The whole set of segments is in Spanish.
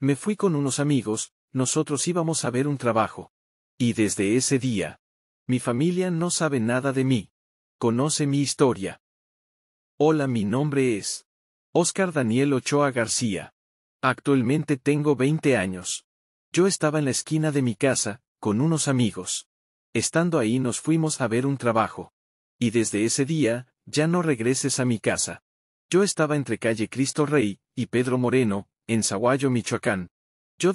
Me fui con unos amigos, nosotros íbamos a ver un trabajo. Y desde ese día, mi familia no sabe nada de mí. Conoce mi historia. Hola, mi nombre es Oscar Daniel Ochoa García. Actualmente tengo 20 años. Yo estaba en la esquina de mi casa, con unos amigos. Estando ahí nos fuimos a ver un trabajo. Y desde ese día, ya no regreses a mi casa. Yo estaba entre calle Cristo Rey y Pedro Moreno, en Zaguayo, Michoacán. Yo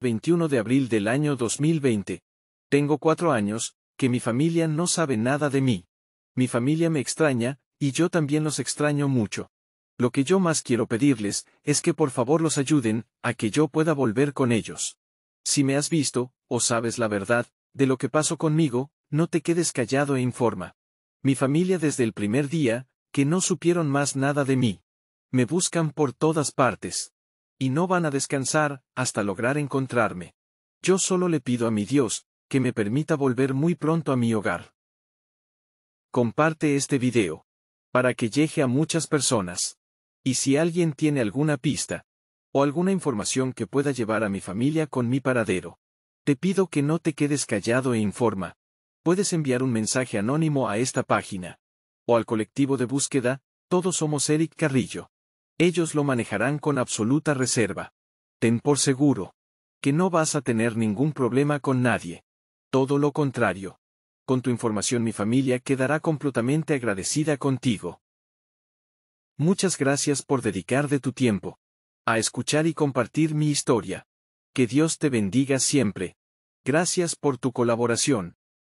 21 de abril del año 2020. Tengo cuatro años, que mi familia no sabe nada de mí. Mi familia me extraña, y yo también los extraño mucho. Lo que yo más quiero pedirles, es que por favor los ayuden, a que yo pueda volver con ellos. Si me has visto, o sabes la verdad, de lo que pasó conmigo, no te quedes callado e informa. Mi familia desde el primer día, que no supieron más nada de mí. Me buscan por todas partes y no van a descansar hasta lograr encontrarme. Yo solo le pido a mi Dios, que me permita volver muy pronto a mi hogar. Comparte este video. Para que llegue a muchas personas. Y si alguien tiene alguna pista, o alguna información que pueda llevar a mi familia con mi paradero, te pido que no te quedes callado e informa. Puedes enviar un mensaje anónimo a esta página. O al colectivo de búsqueda, todos somos Eric Carrillo. Ellos lo manejarán con absoluta reserva. Ten por seguro. Que no vas a tener ningún problema con nadie. Todo lo contrario. Con tu información mi familia quedará completamente agradecida contigo. Muchas gracias por dedicar de tu tiempo. A escuchar y compartir mi historia. Que Dios te bendiga siempre. Gracias por tu colaboración.